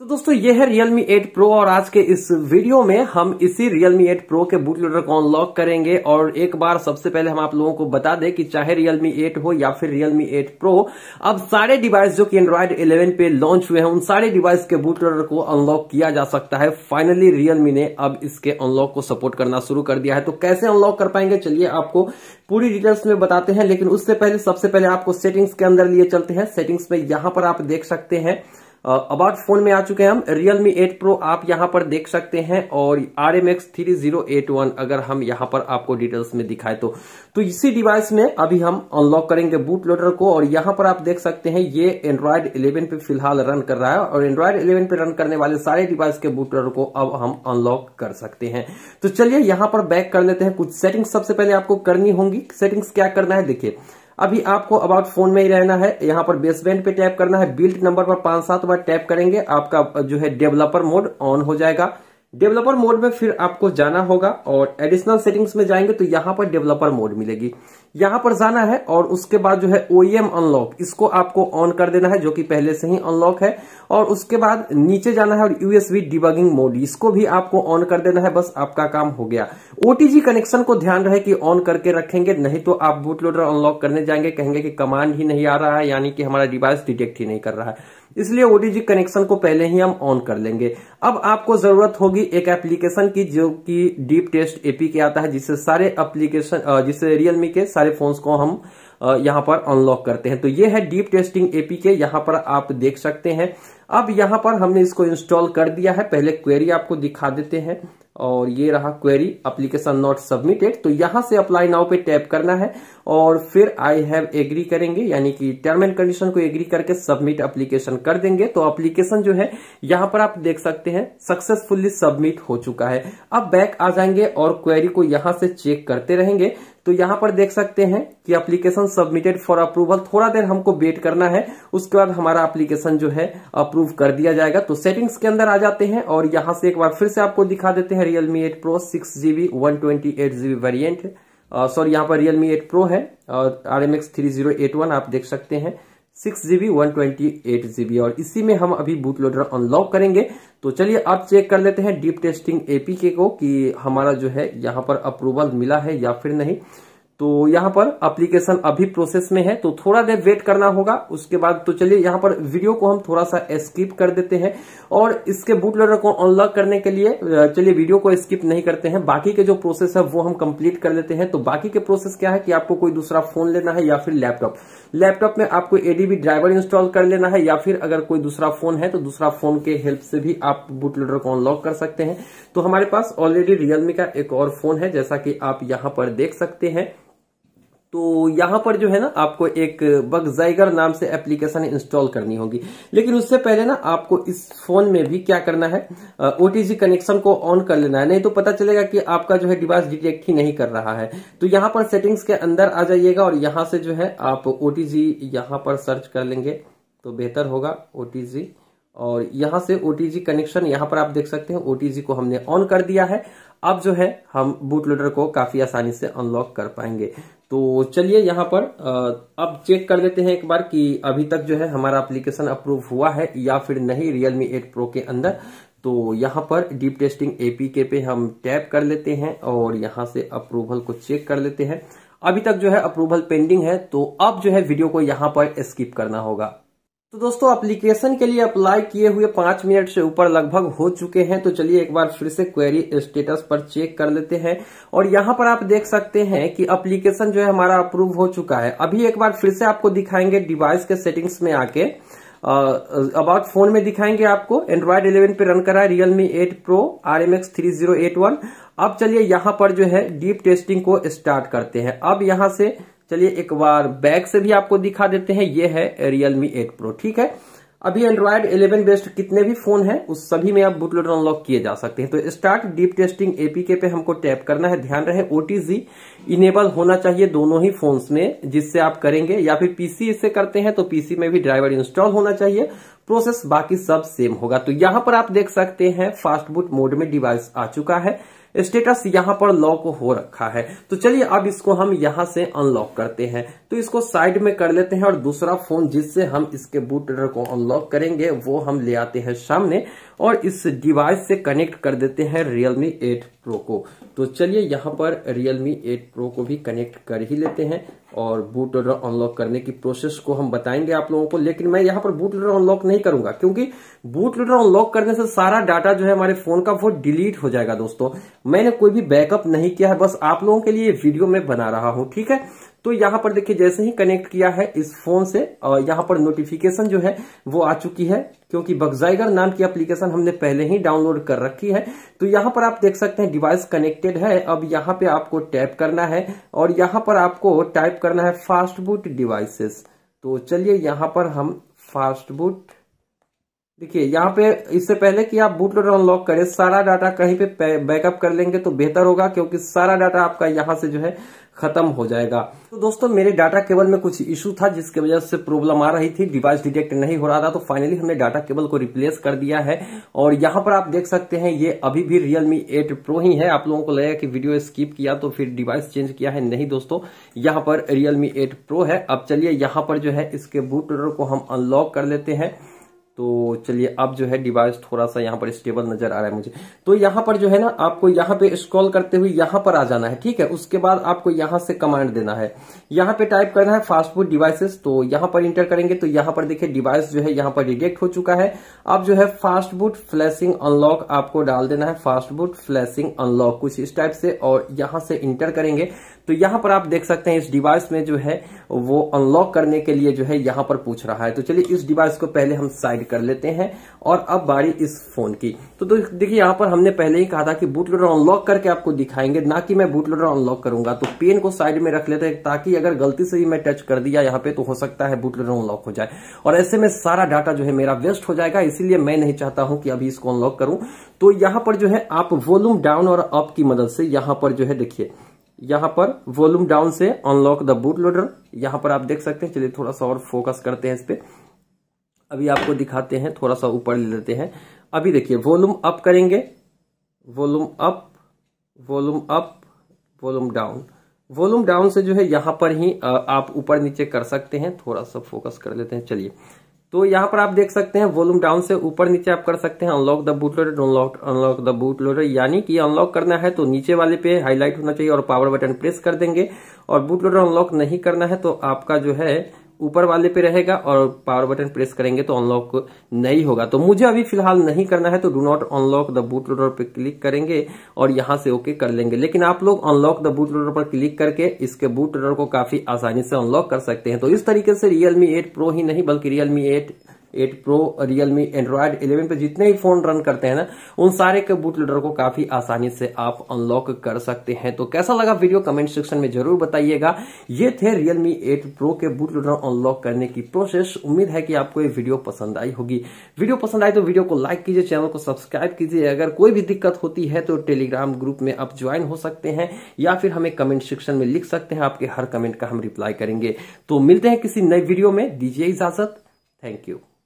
तो दोस्तों ये है Realme 8 Pro और आज के इस वीडियो में हम इसी Realme 8 Pro के बूटलोडर को अनलॉक करेंगे और एक बार सबसे पहले हम आप लोगों को बता दें कि चाहे Realme 8 हो या फिर Realme 8 Pro अब सारे डिवाइस जो कि Android 11 पे लॉन्च हुए हैं उन सारे डिवाइस के बूटलोडर को अनलॉक किया जा सकता है फाइनली Realme ने अब इसके अनलॉक को सपोर्ट करना शुरू कर दिया है तो कैसे अनलॉक कर पाएंगे चलिए आपको पूरी डिटेल्स में बताते हैं लेकिन उससे पहले सबसे पहले आपको सेटिंग्स के अंदर लिए चलते हैं सेटिंग्स में यहां पर आप देख सकते हैं अबाउट फोन में आ चुके हैं हम रियल मी एट प्रो आप यहां पर देख सकते हैं और R M X three zero eight one अगर हम यहां पर आपको डिटेल्स में दिखाए तो तो इसी डिवाइस में अभी हम अनलॉक करेंगे बूट लोडर को और यहां पर आप देख सकते हैं ये एंड्रॉयड 11 पे फिलहाल रन कर रहा है और एंड्रॉयड 11 पे रन करने वाले सारे डिवाइस के बूट लोडर को अब हम अनलॉक कर सकते हैं तो चलिए यहां पर बैक कर लेते हैं कुछ सेटिंग्स सबसे पहले आपको करनी होंगी सेटिंग्स क्या करना है देखिए अभी आपको अबाउट फोन में ही रहना है यहाँ पर बेसबैंड पे टैप करना है बिल्ट नंबर पर पांच सात बार टैप करेंगे आपका जो है डेवलपर मोड ऑन हो जाएगा डेवलपर मोड में फिर आपको जाना होगा और एडिशनल सेटिंग्स में जाएंगे तो यहां पर डेवलपर मोड मिलेगी यहाँ पर जाना है और उसके बाद जो है ओईएम अनलॉक e इसको आपको ऑन कर देना है जो कि पहले से ही अनलॉक है और उसके बाद नीचे जाना है और यूएसबी डिबगिंग मोड इसको भी आपको ऑन कर देना है बस आपका काम हो गया ओटीजी कनेक्शन को ध्यान रहे कि ऑन करके रखेंगे नहीं तो आप बूट लोडर अनलॉक करने जाएंगे कहेंगे कि कमांड ही नहीं आ रहा है यानी कि हमारा डिवाइस डिटेक्ट ही नहीं कर रहा है इसलिए ओटीजी कनेक्शन को पहले ही हम ऑन कर लेंगे अब आपको जरूरत होगी एक एप्लीकेशन की जो कि डीप टेस्ट एपी के आता है जिससे सारे एप्लीकेशन जिससे रियलमी के सारे फोन्स को हम यहां पर अनलॉक करते हैं तो ये है डीप टेस्टिंग एपीके यहां पर आप देख सकते हैं अब यहां पर हमने इसको इंस्टॉल कर दिया है पहले क्वेरी आपको दिखा देते हैं और ये रहा क्वेरी अप्लीकेशन नॉट सबमिटेड तो यहां से अप्लाई नाउ पे टैप करना है और फिर आई हैव एग्री करेंगे यानी कि टर्म एंड कंडीशन को एग्री करके सबमिट एप्लीकेशन कर देंगे तो एप्लीकेशन जो है यहां पर आप देख सकते हैं सक्सेसफुली सबमिट हो चुका है अब बैक आ जाएंगे और क्वेरी को यहां से चेक करते रहेंगे तो यहां पर देख सकते हैं कि एप्लीकेशन सबमिटेड फॉर अप्रूवल थोड़ा देर हमको वेट करना है उसके बाद हमारा एप्लीकेशन जो है अप्रूव कर दिया जाएगा तो सेटिंग्स के अंदर आ जाते हैं और यहां से एक बार फिर से आपको दिखा देते हैं Realme eight Pro six GB one twenty eight GB variant sorry यहाँ पर रियलमी एट प्रो है और R M X three zero eight one आप देख सकते हैं six GB one twenty eight GB और इसी में हम अभी बूट लोडर अनलॉक करेंगे तो चलिए आप चेक कर लेते हैं डीप टेस्टिंग एपीके को कि हमारा जो है यहाँ पर अप्रूवल मिला है या फिर नहीं तो यहां पर एप्लीकेशन अभी प्रोसेस में है तो थोड़ा देर वेट करना होगा उसके बाद तो चलिए यहां पर वीडियो को हम थोड़ा सा स्किप कर देते हैं और इसके बूट लोडर को अनलॉक करने के लिए चलिए वीडियो को स्किप नहीं करते हैं बाकी के जो प्रोसेस है वो हम कंप्लीट कर लेते हैं तो बाकी के प्रोसेस क्या है कि आपको कोई दूसरा फोन लेना है या फिर लैपटॉप लैपटॉप में आपको एडीबी ड्राइवर इंस्टॉल कर लेना है या फिर अगर कोई दूसरा फोन है तो दूसरा फोन के हेल्प से भी आप बूट लोडर को अनलॉक कर सकते हैं तो हमारे पास ऑलरेडी रियलमी का एक और फोन है जैसा कि आप यहां पर देख सकते हैं तो यहां पर जो है ना आपको एक बगजाइगर नाम से एप्लीकेशन इंस्टॉल करनी होगी लेकिन उससे पहले ना आपको इस फोन में भी क्या करना है ओटीजी कनेक्शन को ऑन कर लेना है नहीं तो पता चलेगा कि आपका जो है डिवाइस डिटेक्ट ही नहीं कर रहा है तो यहां पर सेटिंग्स के अंदर आ जाइएगा और यहां से जो है आप ओटीजी यहां पर सर्च कर लेंगे तो बेहतर होगा ओटीजी और यहां से ओटीजी कनेक्शन यहां पर आप देख सकते हैं ओटीजी को हमने ऑन कर दिया है अब जो है हम बूट लोडर को काफी आसानी से अनलॉक कर पाएंगे तो चलिए यहाँ पर अब चेक कर लेते हैं एक बार कि अभी तक जो है हमारा एप्लीकेशन अप्रूव हुआ है या फिर नहीं रियलमी एट प्रो के अंदर तो यहाँ पर डीप टेस्टिंग एपीके पे हम टैप कर लेते हैं और यहाँ से अप्रूवल को चेक कर लेते हैं अभी तक जो है अप्रूवल पेंडिंग है तो अब जो है वीडियो को यहाँ पर स्किप करना होगा तो दोस्तों एप्लीकेशन के लिए अप्लाई किए हुए पांच मिनट से ऊपर लगभग हो चुके हैं तो चलिए एक बार फिर से क्वेरी स्टेटस पर चेक कर लेते हैं और यहाँ पर आप देख सकते हैं कि एप्लीकेशन जो है हमारा अप्रूव हो चुका है अभी एक बार फिर से आपको दिखाएंगे डिवाइस के सेटिंग्स में आके अबाउट फोन में दिखाएंगे आपको एंड्रॉयड 11 पे रन करा है मी eight Pro R M X three zero eight one अब चलिए यहाँ पर जो है डीप टेस्टिंग को स्टार्ट करते हैं अब यहाँ से चलिए एक बार बैक से भी आपको दिखा देते हैं ये है रियलमी एट प्रो ठीक है अभी एंड्रॉयड 11 बेस्ट कितने भी फोन है उस सभी में आप बुटलोडर अनलॉक किए जा सकते हैं तो स्टार्ट डीप टेस्टिंग एपीके पे हमको टैप करना है ध्यान रहे ओटीजी इनेबल होना चाहिए दोनों ही फोन्स में जिससे आप करेंगे या फिर पीसी इससे करते हैं तो पीसी में भी ड्राइवर इंस्टॉल होना चाहिए प्रोसेस बाकी सब सेम होगा तो यहां पर आप देख सकते हैं फास्ट बुट मोड में डिवाइस आ चुका है स्टेटस यहाँ पर लॉक हो रखा है तो चलिए अब इसको हम यहाँ से अनलॉक करते हैं तो इसको साइड में कर लेते हैं और दूसरा फोन जिससे हम इसके बूटर को अनलॉक करेंगे वो हम ले आते हैं सामने और इस डिवाइस से कनेक्ट कर देते हैं रियलमी एट प्रो को तो चलिए यहाँ पर रियलमी एट प्रो को भी कनेक्ट कर ही लेते हैं और बूट अनलॉक करने की प्रोसेस को हम बताएंगे आप लोगों को लेकिन मैं यहाँ पर बूट लोडर अनलॉक नहीं करूंगा क्योंकि बूट लोडर अनलॉक करने से सारा डाटा जो है हमारे फोन का वो डिलीट हो जाएगा दोस्तों मैंने कोई भी बैकअप नहीं किया है बस आप लोगों के लिए वीडियो में बना रहा हूं ठीक है तो यहाँ पर देखिए जैसे ही कनेक्ट किया है इस फोन से और यहाँ पर नोटिफिकेशन जो है वो आ चुकी है क्योंकि बगजाइगर नाम की एप्लीकेशन हमने पहले ही डाउनलोड कर रखी है तो यहाँ पर आप देख सकते हैं डिवाइस कनेक्टेड है अब यहाँ पे आपको टैप करना है और यहाँ पर आपको टाइप करना है फास्ट डिवाइसेस तो चलिए यहाँ पर हम फास्ट देखिए यहाँ पे इससे पहले कि आप बूट लोडर अनलॉक करें सारा डाटा कहीं पे बैकअप कर लेंगे तो बेहतर होगा क्योंकि सारा डाटा आपका यहाँ से जो है खत्म हो जाएगा तो दोस्तों मेरे डाटा केबल में कुछ इश्यू था जिसकी वजह से प्रॉब्लम आ रही थी डिवाइस डिटेक्ट नहीं हो रहा था तो फाइनली हमने डाटा केबल को रिप्लेस कर दिया है और यहाँ पर आप देख सकते हैं ये अभी भी रियलमी एट प्रो ही है आप लोगों को लगेगा कि वीडियो स्किप किया तो फिर डिवाइस चेंज किया है नहीं दोस्तों यहाँ पर रियलमी एट प्रो है अब चलिए यहाँ पर जो है इसके बूट को हम अनलॉक कर लेते हैं तो चलिए अब जो है डिवाइस थोड़ा सा यहाँ पर स्टेबल नजर आ रहा है मुझे तो यहाँ पर जो है ना आपको यहाँ पे स्क्रॉल करते हुए यहाँ पर आ जाना है ठीक है उसके बाद आपको यहाँ से कमांड देना है यहाँ पे टाइप करना है फास्ट फूड डिवाइसेस तो यहाँ पर इंटर करेंगे तो यहाँ पर देखिए डिवाइस जो है यहाँ पर रिजेक्ट हो चुका है अब जो है फास्ट बुट फ्लैशिंग अनलॉक आपको डाल देना है फास्ट बुट फ्लैशिंग अनलॉक कुछ इस टाइप से और यहाँ से इंटर करेंगे तो यहां पर आप देख सकते हैं इस डिवाइस में जो है वो अनलॉक करने के लिए जो है यहां पर पूछ रहा है तो चलिए इस डिवाइस को पहले हम साइड कर लेते हैं और अब बारी इस फोन की तो देखिए यहां पर हमने पहले ही कहा था कि बूट लोडर अनलॉक करके आपको दिखाएंगे ना कि मैं बूट लोडर अनलॉक करूंगा तो पेन को साइड में रख लेते हैं ताकि अगर गलती से ही मैं टच कर दिया यहाँ पे तो हो सकता है बूट लोडर अनलॉक हो जाए और ऐसे में सारा डाटा जो है मेरा वेस्ट हो जाएगा इसीलिए मैं नहीं चाहता हूं कि अभी इसको अनलॉक करूं तो यहां पर जो है आप वॉल्यूम डाउन और अप की मदद से यहां पर जो है देखिए यहां पर वॉल्यूम डाउन से अनलॉक द बूट लोडर यहां पर आप देख सकते हैं चलिए थोड़ा सा और फोकस करते हैं इस पर अभी आपको दिखाते हैं थोड़ा सा ऊपर ले लेते हैं अभी देखिए वॉल्यूम अप करेंगे volume up volume up volume down volume down से जो है यहां पर ही आप ऊपर नीचे कर सकते हैं थोड़ा सा फोकस कर लेते हैं चलिए तो यहाँ पर आप देख सकते हैं वॉल्यूम डाउन से ऊपर नीचे आप कर सकते हैं unlock the boot loader unlock unlock the boot loader यानी कि अनलॉक करना है तो नीचे वाले पे हाईलाइट होना चाहिए और पावर बटन प्रेस कर देंगे और बूट लोडर अनलॉक नहीं करना है तो आपका जो है ऊपर वाले पे रहेगा और पावर बटन प्रेस करेंगे तो अनलॉक नहीं होगा तो मुझे अभी फिलहाल नहीं करना है तो do not unlock the boot loader पे क्लिक करेंगे और यहां से ओके कर लेंगे लेकिन आप लोग अनलॉक द बूट लोडर पर क्लिक करके इसके बूट लोडर को काफी आसानी से अनलॉक कर सकते हैं तो इस तरीके से रियलमी एट प्रो ही नहीं बल्कि Realme eight eight Pro Realme Android eleven पे जितने भी फोन रन करते हैं ना उन सारे के बूट लीडर को काफी आसानी से आप अनलॉक कर सकते हैं तो कैसा लगा वीडियो कमेंट सेक्शन में जरूर बताइएगा ये थे रियलमी एट प्रो के बूट लीडर अनलॉक करने की प्रोसेस उम्मीद है कि आपको ये वीडियो पसंद आई होगी वीडियो पसंद आई तो वीडियो को लाइक कीजिए चैनल को सब्सक्राइब कीजिए अगर कोई भी दिक्कत होती है तो टेलीग्राम ग्रुप में आप ज्वाइन हो सकते हैं या फिर हमें कमेंट सेक्शन में लिख सकते हैं आपके हर कमेंट का हम रिप्लाई करेंगे तो मिलते हैं किसी नए वीडियो में दीजिए इजाजत थैंक यू